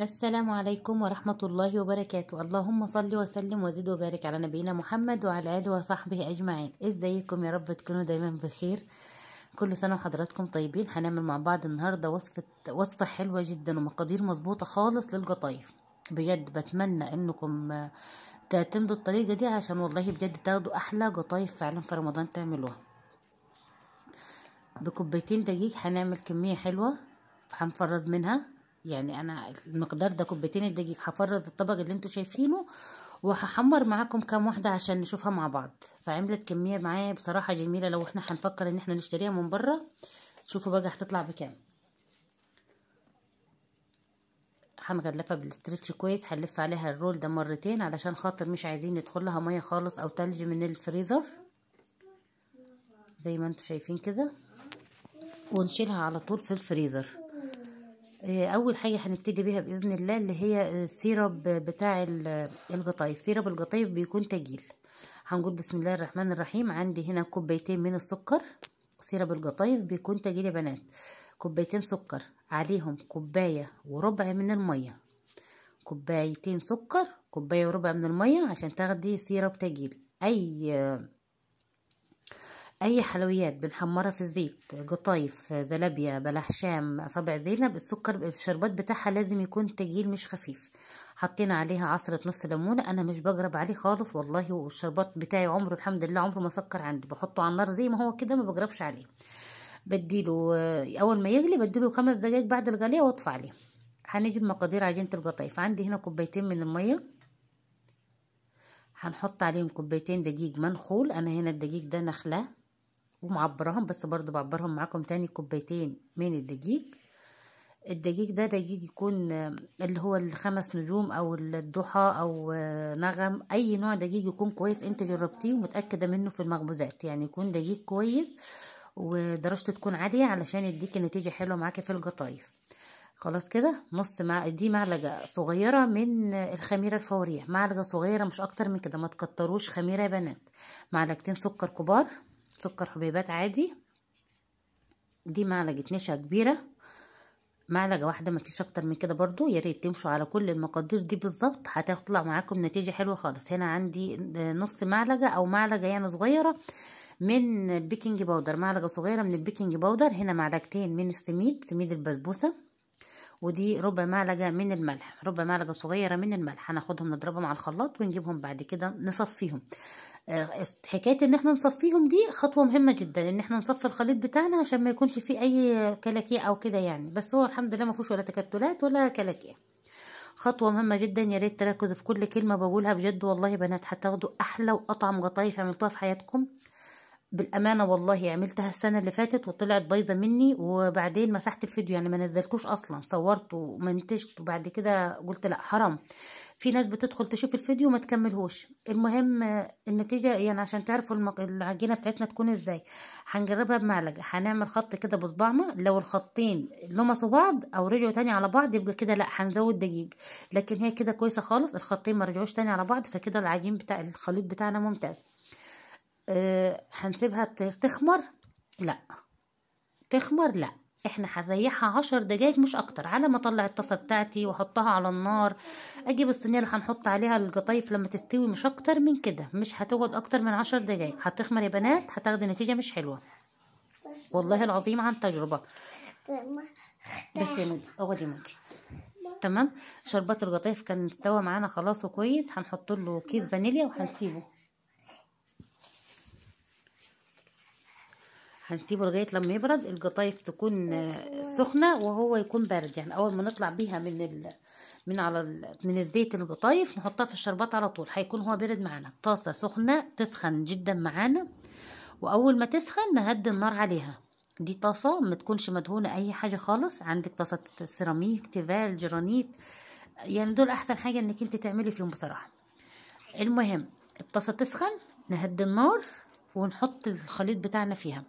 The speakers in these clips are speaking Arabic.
السلام عليكم ورحمة الله وبركاته اللهم صل وسلم وزد وبارك على نبينا محمد وعلى آله وصحبه أجمعين ازيكم يا رب تكونوا دايما بخير كل سنة وحضراتكم طيبين هنعمل مع بعض النهاردة وصفة وصفة حلوة جدا ومقادير مظبوطة خالص للقطايف بجد بتمنى انكم آه، تعتمدوا الطريقة دي عشان والله بجد تاخدوا أحلى قطايف فعلا في رمضان تعملوها بكوبايتين دقيق هنعمل كمية حلوة هنفرز منها يعني انا المقدار ده كوبتين الدقيق هفرز الطبق اللي انتوا شايفينه وهحمر معاكم كام واحده عشان نشوفها مع بعض فعملت كميه معايا بصراحه جميله لو احنا هنفكر ان احنا نشتريها من بره شوفوا بقى هتطلع بكام هنغلفها بالستريتش كويس هنلف عليها الرول ده مرتين علشان خاطر مش عايزين يدخل لها ميه خالص او تلج من الفريزر زي ما انتوا شايفين كده ونشيلها على طول في الفريزر آه، اول حاجه هنبتدي بيها باذن الله اللي هي السيرب آه، بتاع القطايف سيرب القطايف بيكون تجيل هنقول بسم الله الرحمن الرحيم عندي هنا كوبايتين من السكر سيرب القطايف بيكون تجيل يا بنات كوبايتين سكر عليهم كوبايه وربع من الميه كوبايتين سكر كوبايه وربع من الميه عشان تاخدي سيرب تجيل اي آه، اي حلويات بنحمرها في الزيت قطايف زلابيا شام اصابع زينب السكر الشربات بتاعها لازم يكون تجيل مش خفيف حطينا عليها عصرة نص ليمونة انا مش بجرب عليه خالص والله والشربات بتاعي عمره الحمد لله عمره ما سكر عندي بحطه على النار زي ما هو كده ما بجربش عليه بديله اول ما يغلي بديله خمس دقايق بعد الغليه واطفى عليه هنجيب مقادير عجينه القطايف عندي هنا كوبايتين من الميه هنحط عليهم كوبايتين دقيق منخول انا هنا الدقيق ده نخلاه ومعبراهم بس برضو بعبرهم معاكم تاني كوبايتين من الدقيق الدقيق ده دقيق يكون اللي هو الخمس نجوم او الضحى او آه، نغم اي نوع دقيق يكون كويس انت جربتيه ومتاكده منه في المخبوزات يعني يكون دقيق كويس ودرجته تكون عاليه علشان يديكي نتيجه حلوه معاكي في القطايف خلاص كده نص مع دي معلقه صغيره من الخميره الفوريه معلقه صغيره مش اكتر من كده ما تكتروش خميره يا بنات معلقتين سكر كبار سكر حبيبات عادي دي معلقة نشا كبيرة معلقة واحدة ما فيش اكتر من كده برضو يا ريت تمشوا على كل المقادير دي بالظبط هتطلع معاكم نتيجة حلوة خالص هنا عندي آه، نص معلقة او معلقة يعني صغيرة من البيكنج باودر معلقة صغيرة من البيكنج باودر هنا معلقتين من السميد سميد البسبوسة ودي ربع معلقه من الملح ربع معلقه صغيره من الملح هناخدهم نضربهم على الخلاط ونجيبهم بعد كده نصفيهم آه، حكايه ان احنا نصفيهم دي خطوه مهمه جدا ان احنا نصفي الخليط بتاعنا عشان ما يكونش فيه اي كلاكيع او كده يعني بس هو الحمد لله ما فيهوش ولا تكتلات ولا كلاكيع خطوة مهمة جدا يا ريت تركزوا في كل كلمة بقولها بجد والله بنات هتاخدوا أحلى وأطعم قطايف عملتوها في حياتكم بالامانه والله عملتها السنه اللي فاتت وطلعت بايظه مني وبعدين مسحت الفيديو يعني ما نزلتوش اصلا صورته ومنتجت وبعد كده قلت لا حرام في ناس بتدخل تشوف الفيديو وما تكملهوش المهم النتيجه إيه؟ يعني عشان تعرفوا المق... العجينه بتاعتنا تكون ازاي هنجربها بمعلقه هنعمل خط كده بصباعنا لو الخطين لمسوا بعض او رجعوا تاني على بعض يبقى كده لا هنزود دقيق لكن هي كده كويسه خالص الخطين ما رجعوش تاني على بعض فكده العجين بتاع الخليط بتاعنا ممتاز آه، هنسيبها تخمر لا تخمر لا احنا هنريحها عشر دقايق مش اكتر على ما اطلع الطاسه بتاعتي واحطها على النار اجيب الصينيه اللي هنحط عليها القطايف لما تستوي مش اكتر من كده مش هتقعد اكتر من عشر دقايق هتخمر يا بنات هتاخدي نتيجه مش حلوه والله العظيم عن تجربه بس يا مودي اقعدي يا مودي تمام شربات القطايف كان استوى معانا خلاص وكويس هنحط له كيس فانيليا وهنسيبه هنسيبه لغايه لما يبرد القطايف تكون سخنه وهو يكون بارد يعني اول ما نطلع بيها من ال... من على ال... من الزيت القطايف نحطها في الشربات على طول هيكون هو بارد معانا طاسه سخنه تسخن جدا معانا واول ما تسخن نهدي النار عليها دي طاسه ما تكونش مدهونه اي حاجه خالص عندك طاسه سيراميك تيفال جرانيت يعني دول احسن حاجه انك انت تعملي فيهم بصراحه المهم الطاسه تسخن نهدي النار ونحط الخليط بتاعنا فيها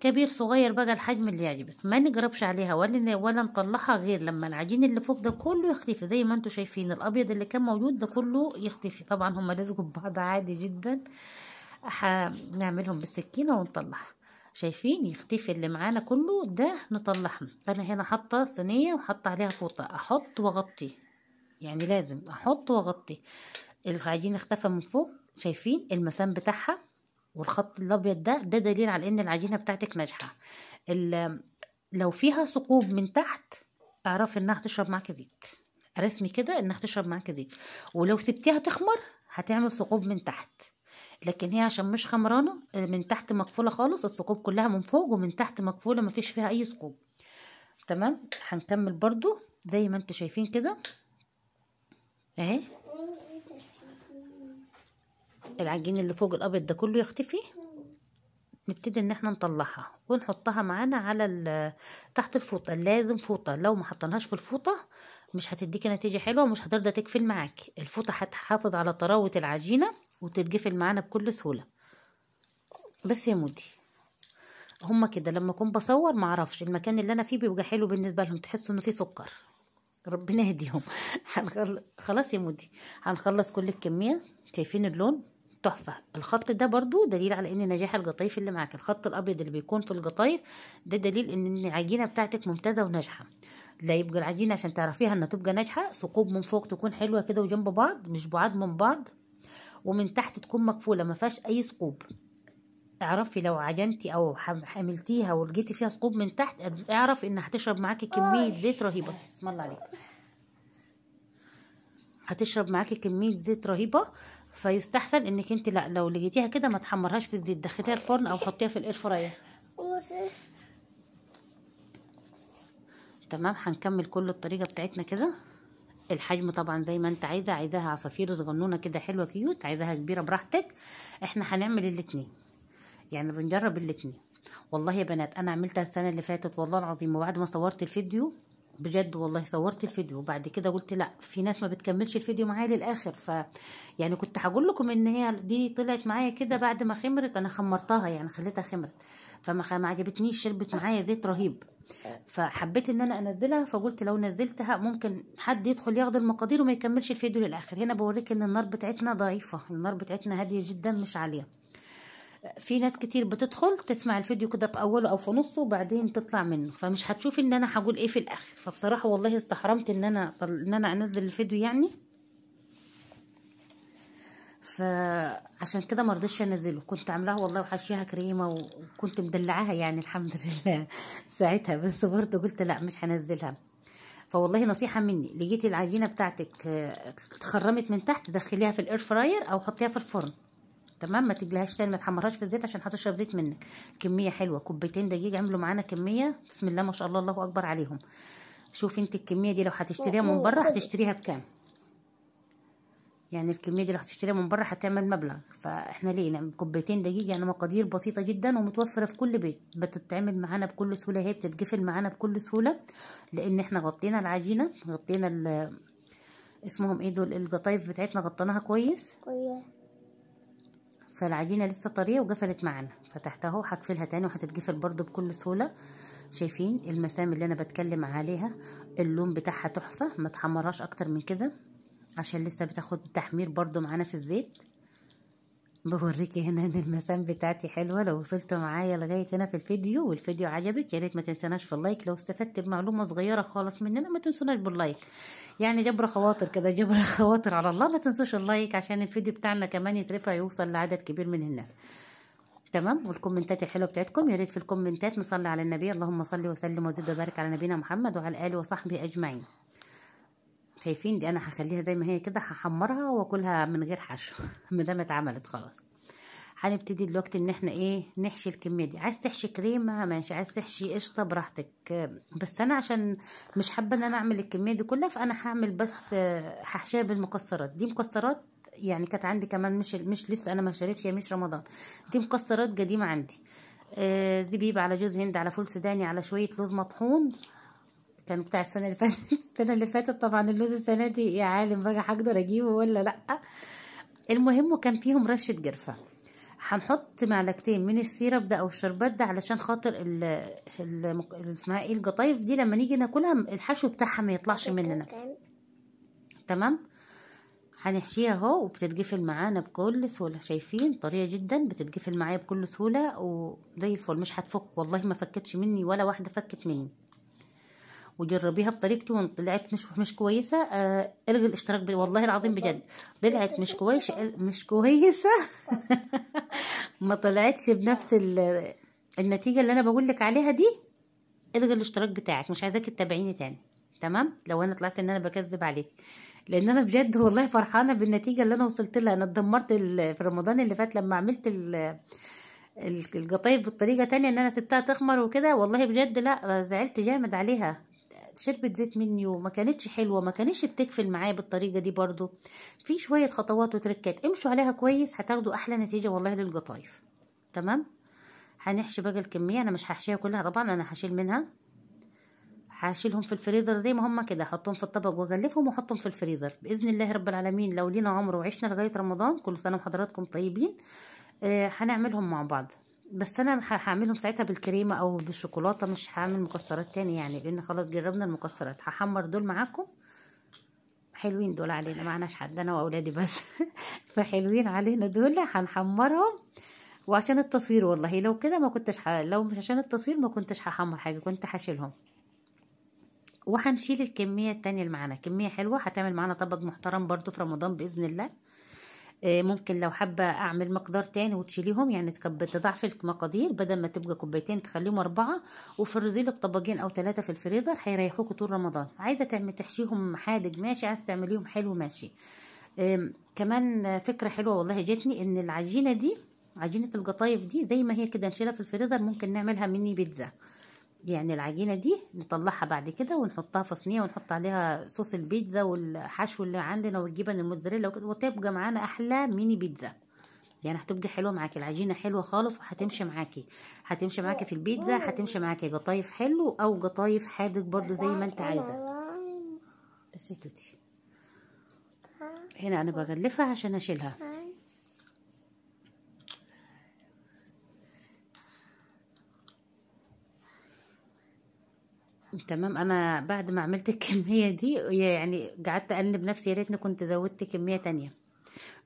كبير صغير بقى الحجم اللي يعجبك ما نجربش عليها ولا ولا نطلعها غير لما العجين اللي فوق ده كله يختفي زي ما انتم شايفين الابيض اللي كان موجود ده كله يختفي طبعا هما لزقوا ببعض عادي جدا هنعملهم بالسكينه ونطلعها شايفين يختفي اللي معانا كله ده نطلعه انا هنا حاطه صينيه وحاطه عليها فوطه احط واغطي يعني لازم احط واغطي العجين اختفى من فوق شايفين المسام بتاعها والخط الابيض ده ده دليل على ان العجينه بتاعتك ناجحه لو فيها ثقوب من تحت اعرفي انها هتشرب معاك زيت رسمي كده انها هتشرب معاك زيت ولو سبتيها تخمر هتعمل ثقوب من تحت لكن هي عشان مش خمرانه آه، من تحت مقفوله خالص الثقوب كلها من فوق ومن تحت مقفوله مفيش فيها اي ثقوب تمام هنكمل برضو زي ما انتوا شايفين كده اهي العجين اللي فوق الابيض ده كله يختفي نبتدي ان احنا نطلعها ونحطها معانا على تحت الفوطه لازم فوطه لو ما حطيناهاش في الفوطه مش هتديكي نتيجه حلوه ومش هترضى تقفل معاك الفوطه هتحافظ على طراوه العجينه وتتقفل معانا بكل سهوله بس يا مودي هما كده لما اكون بصور معرفش المكان اللي انا فيه بيبقى حلو بالنسبه لهم تحسوا انه فيه سكر ربنا يهديهم خلاص يا مودي هنخلص كل الكميه شايفين اللون تحفه الخط ده برضو دليل على ان نجاح القطايف اللي معاك الخط الابيض اللي بيكون في القطايف ده دليل ان العجينه بتاعتك ممتازه وناجحه لا يبقى العجينه عشان تعرفيها انها تبقى ناجحه ثقوب من فوق تكون حلوه كده وجنب بعض مش بعاد من بعض ومن تحت تكون مقفوله ما فيهاش اي ثقوب اعرفي لو عجنتي او حملتيها ولقيتي فيها ثقوب من تحت اعرف انها هتشرب معاكي كميه آه. زيت رهيبه بسم الله عليك هتشرب معاكي كميه زيت رهيبه فيستحسن انك انت لا لو لقيتيها كده ما تحمرهاش في الزيت دخليها الفرن او حطيها في الاير فراير تمام هنكمل كل الطريقه بتاعتنا كده الحجم طبعا زي ما انت عايزه عايزاها عصافير صغنونه كده حلوه كيوت عايزاها كبيره براحتك احنا هنعمل الاثنين يعني بنجرب الاثنين والله يا بنات انا عملتها السنه اللي فاتت والله العظيم وبعد ما صورت الفيديو بجد والله صورت الفيديو وبعد كده قلت لا في ناس ما بتكملش الفيديو معايا للاخر ف يعني كنت هقول لكم ان هي دي طلعت معايا كده بعد ما خمرت انا خمرتها يعني خليتها خمرت فما ما عجبتنيش شربت معايا زيت رهيب فحبيت ان انا انزلها فقلت لو نزلتها ممكن حد يدخل ياخد المقادير وما يكملش الفيديو للاخر هنا بوريك ان النار بتاعتنا ضعيفه النار بتاعتنا هاديه جدا مش عاليه في ناس كتير بتدخل تسمع الفيديو كده في اوله او في نصه وبعدين تطلع منه فمش هتشوفي ان انا هقول ايه في الاخر فبصراحه والله استحرمت ان انا ان انا انزل الفيديو يعني فعشان كده رضيتش انزله كنت عاملاها والله وحشيها كريمه وكنت مدلعاها يعني الحمد لله ساعتها بس برضه قلت لا مش هنزلها فوالله نصيحه مني لقيتي العجينه بتاعتك آه، اتخرمت من تحت دخليها في الاير فراير او حطيها في الفرن تمام ما تجليهاش تاني ما تحمرهاش في الزيت عشان هتشرب زيت منك كميه حلوه كوبايتين دقيق عملوا معانا كميه بسم الله ما شاء الله الله اكبر عليهم شوفي انت الكميه دي لو هتشتريها من بره هتشتريها بكام يعني الكميه دي لو هتشتريها من بره هتعمل مبلغ فاحنا ليه نعمل كوبايتين دقيق يعني مقادير بسيطه جدا ومتوفره في كل بيت بتتعمل معانا بكل سهوله هي بتتقفل معانا بكل سهوله لان احنا غطينا العجينه غطينا اسمهم ايه دول القطايف بتاعتنا غطيناها كويس كويس فالعجينة لسه طرية وقفلت معانا فتحتها هقفلها تاني وهتتقفل برضو بكل سهولة شايفين المسام اللي انا بتكلم عليها اللون بتاعها تحفة ما تحمراش اكتر من كده عشان لسه بتاخد تحمير برضو معانا في الزيت بوريكي هنا ان المسام بتاعتي حلوة لو وصلت معايا لغاية هنا في الفيديو والفيديو عجبك يا ريت ما تنسناش في اللايك لو استفدت بمعلومة صغيرة خالص مننا ما تنسوناش باللايك يعني جبر خواطر كده جبر خواطر على الله ما تنسوش اللايك عشان الفيديو بتاعنا كمان يترفع يوصل لعدد كبير من الناس تمام والكومنتات الحلوه بتاعتكم يا ريت في الكومنتات نصلي على النبي اللهم صل وسلم وزد وبارك على نبينا محمد وعلى اله وصحبه اجمعين شايفين دي انا هخليها زي ما هي كده هحمرها واكلها من غير حشو ما دام اتعملت خلاص هنبتدي دلوقتي ان احنا ايه نحشي الكميه دي عايز تحشي كريمه ماشي عايز تحشي قشطه براحتك بس انا عشان مش حابه ان انا اعمل الكميه دي كلها فانا هعمل بس هحشيها بالمكسرات دي مكسرات يعني كانت عندي كمان مش مش لسه انا ما شريتش هي مش رمضان دي مكسرات قديمه عندي آه زبيب على جوز هند على فول سوداني على شويه لوز مطحون كان بتاع السنه اللي فاتت السنه اللي فاتت طبعا اللوز السنه دي يا عالم بقى هقدر اجيبه ولا لا المهم وكان فيهم رشه قرفه هنحط معلقتين من السيرب ده او الشربات ده علشان خاطر ال اسمها ايه القطايف دي لما نيجي ناكلها الحشو بتاعها ما يطلعش مننا تمام هنحشيها اهو وبتتقفل معانا بكل سهوله شايفين طريه جدا بتتقفل معايا بكل سهوله وزي الفل مش هتفك والله ما فكتش مني ولا واحده فك اتنين وجربيها بطريقتي وان طلعت مش مش كويسه آه الغي الاشتراك بي. والله العظيم بجد طلعت مش كويس مش كويسه ما طلعتش بنفس النتيجه اللي انا بقول لك عليها دي الغي الاشتراك بتاعك مش عايزاك تتابعيني تاني تمام لو انا طلعت ان انا بكذب عليك لان انا بجد والله فرحانه بالنتيجه اللي انا وصلت لها انا اتدمرت في رمضان اللي فات لما عملت القطايف بالطريقه تانية ان انا سبتها تخمر وكده والله بجد لا زعلت جامد عليها شربت زيت مني وما كانتش حلوه ما كانتش بتكفل معايا بالطريقه دي برضو في شويه خطوات وتركات امشوا عليها كويس هتاخدوا احلى نتيجه والله للقطايف تمام هنحشي بقى الكميه انا مش هحشيها كلها طبعا انا هشيل منها هشيلهم في الفريزر زي ما هما كده احطهم في الطبق واغلفهم واحطهم في الفريزر باذن الله رب العالمين لو لينا عمر وعشنا لغايه رمضان كل سنه وحضراتكم طيبين آه هنعملهم مع بعض بس انا هعملهم ساعتها بالكريمه او بالشوكولاته مش هعمل مكسرات تاني يعني لان خلاص جربنا المكسرات هحمر دول معاكم حلوين دول علينا معناش حد انا واولادي بس فحلوين علينا دول هنحمرهم وعشان التصوير والله لو كده ما كنتش ح... لو مش عشان التصوير ما كنتش هحمر حاجه كنت هشيلهم وهنشيل الكميه التانية اللي معانا كميه حلوه هتعمل معانا طبق محترم برضو في رمضان باذن الله آه، ممكن لو حابة أعمل مقدار تاني وتشيليهم يعني تضعف المقادير بدل ما تبقى كوبايتين تخليهم أربعة لك طبقين أو ثلاثة في الفريزر هيريحوك طول رمضان عايزة تعمل تحشيهم حادق ماشي عايزة تعمليهم حلو ماشي كمان فكرة حلوة والله جتني إن العجينة دي عجينة القطايف دي زي ما هي كده نشيلها في الفريزر ممكن نعملها ميني بيتزا يعني العجينه دي نطلعها بعد كده ونحطها في صينيه ونحط عليها صوص البيتزا والحشو اللي عندنا والجبن الموتزاريلا وتبقى معانا احلى ميني بيتزا يعني هتبقى حلوه معاكي العجينه حلوه خالص وهتمشي معاكي هتمشي معاكي في البيتزا هتمشي معاكي قطايف حلو او قطايف حادق برضو زي ما انت عايزه بس يا توتي هنا انا بغلفها عشان اشيلها تمام انا بعد ما عملت الكميه دي يعني قعدت انب نفسي يا ريتني كنت زودت كميه تانية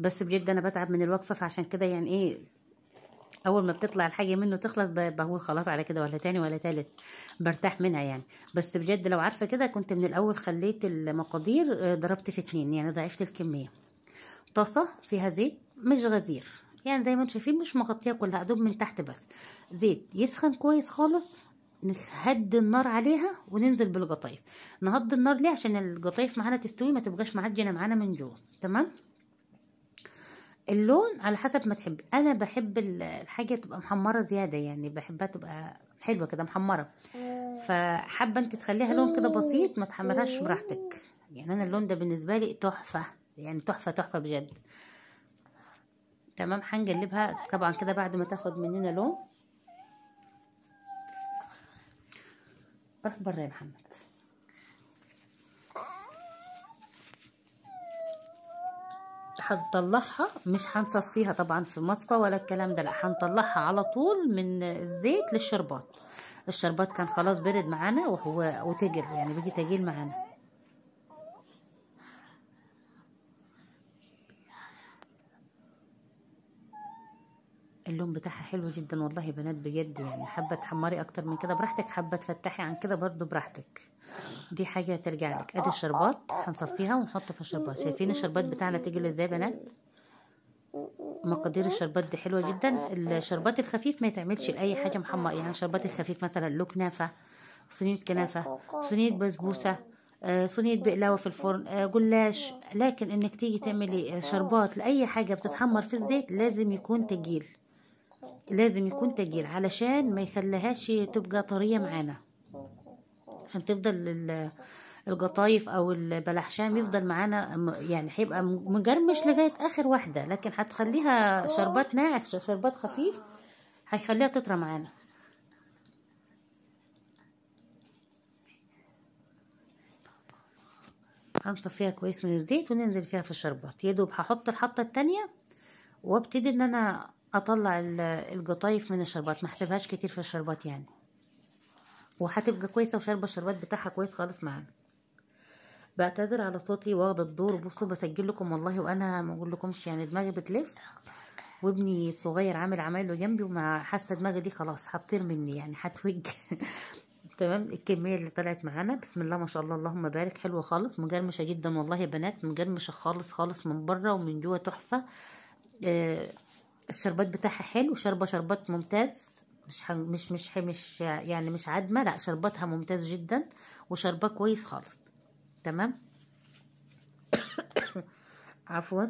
بس بجد انا بتعب من الوقفه فعشان كده يعني ايه اول ما بتطلع الحاجه منه تخلص بقول خلاص على كده ولا تاني ولا تالت برتاح منها يعني بس بجد لو عارفه كده كنت من الاول خليت المقادير آه، ضربت في اتنين يعني ضعفت الكميه طاسه فيها زيت مش غزير يعني زي ما انتم شايفين مش مغطيه كلها دوب من تحت بس زيت يسخن كويس خالص نهدي النار عليها وننزل بالقطايف نهض النار ليه عشان القطايف معانا تستوي ما تبقاش معجنه معانا من جوه تمام اللون على حسب ما تحب انا بحب الحاجه تبقى محمره زياده يعني بحبها تبقى حلوه كده محمره فحابه انت تخليها لون كده بسيط ما تحمرهاش براحتك يعني انا اللون ده بالنسبه لي تحفه يعني تحفه تحفه بجد تمام هنقلبها طبعا كده بعد ما تاخد مننا لون روح برا يا محمد هنطلعها مش هنصفيها طبعا في مصفى ولا الكلام ده لا هنطلعها على طول من الزيت للشربات الشربات كان خلاص برد معانا وهو وتجل يعني بيجي تجيل معانا اللون بتاعها حلو جدا والله بنات بجد يعني حابه تحمري اكتر من كده براحتك حابه تفتحي عن كده برضو براحتك دي حاجه ترجع لك ادي الشربات هنصفيها ونحط في الشربات شايفين الشربات بتاعنا تجي ازاي بنات مقادير الشربات دي حلوه جدا الشربات الخفيف ما يتعملش لاي حاجه محمر يعني الشربات الخفيف مثلا له كنافه صينيه كنافه صينيه بسبوسه آه، صينيه بقلاوه في الفرن آه، جلاش لكن انك تيجي تعملي شربات لاي حاجه بتتحمر في الزيت لازم يكون تجيل لازم يكون تقيل علشان ما يخليهاش تبقى طرية معانا عشان تفضل القطايف او البلحشام يفضل معانا يعني هيبقى مجرمش لغايه اخر واحده لكن هتخليها شربات ناعس شربات خفيف هيخليها تطرى معانا هنصفيها كويس من الزيت وننزل فيها في الشربات يا دوب هحط الحطه التانية وابتدي ان انا اطلع القطايف من الشربات ما احسبهاش كتير في الشربات يعني وهتبقى كويسه وشاربه الشربات بتاعها كويس خالص معانا بعتذر على صوتي واخده الدور بصوا بسجل لكم والله وانا ما اقول لكمش يعني دماغي بتلف وابني الصغير عامل عمايله جنبي وما حاسه دماغي دي خلاص هتطير مني يعني هتوج تمام الكميه اللي طلعت معانا بسم الله ما شاء الله اللهم بارك حلوه خالص مجرمشه جدا والله يا بنات مجرمشه خالص خالص من بره ومن جوه تحفه آه الشربات بتاعها حلو شربة شربات ممتاز مش مش مش مش يعني مش عدمه لا شرباتها ممتاز جدا وشربها كويس خالص تمام عفوا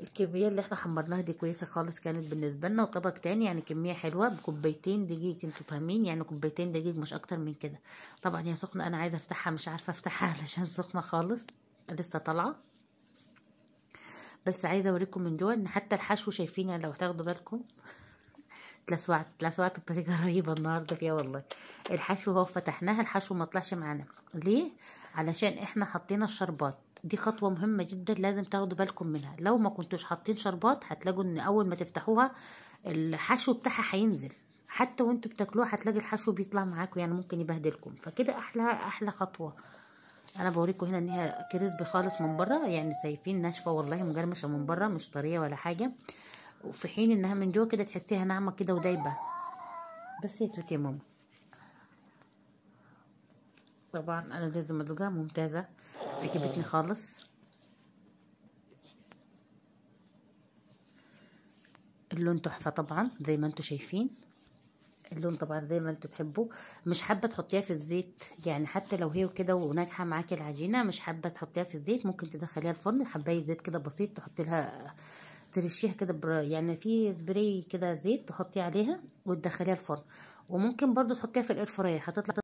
الكميه اللي احنا حمرناها دي كويسه خالص كانت بالنسبه لنا وطبق تاني يعني كميه حلوه بكوبايتين دقيق انتوا فاهمين يعني كوبايتين دقيق مش اكتر من كده طبعا هي سخنه انا عايزه افتحها مش عارفه افتحها علشان سخنه خالص لسه طالعه بس عايزه اوريكم من جوه ان حتى الحشو شايفين يعني لو هتاخدوا بالكم اتلسوعت اتلسوعت بطريقه رهيبه النهارده فيها والله الحشو اهو فتحناها الحشو ما طلعش معانا ليه علشان احنا حطينا الشربات دي خطوة مهمة جدا لازم تاخدوا بالكم منها لو ما كنتوش حاطين شربات هتلاقوا ان اول ما تفتحوها الحشو بتاعها هينزل حتى وانتوا بتاكلوه هتلاقي الحشو بيطلع معاكم يعني ممكن يبهدلكم فكده احلى احلى خطوة انا بوريكم هنا ان هي كريسبي خالص من بره يعني شايفين ناشفه والله مجرمشه من بره مش طريه ولا حاجه وفي حين انها من جوه كده تحسيها ناعمه كده ودايبه بس يا توتي ماما طبعا انا لازم ادوقها ممتازه عجبتني خالص اللون تحفه طبعا زي ما انتم شايفين اللون طبعا زي ما انتوا تحبوا مش حابه تحطيها في الزيت يعني حتى لو هي وكده وناجحه معاكي العجينه مش حابه تحطيها في الزيت ممكن تدخليها الفرن حبايه زيت كده بسيط تحطي لها ترشيها كده يعني في سبراي كده زيت تحطيه عليها وتدخليها الفرن وممكن برضو تحطيها في الاير فراير هتطلع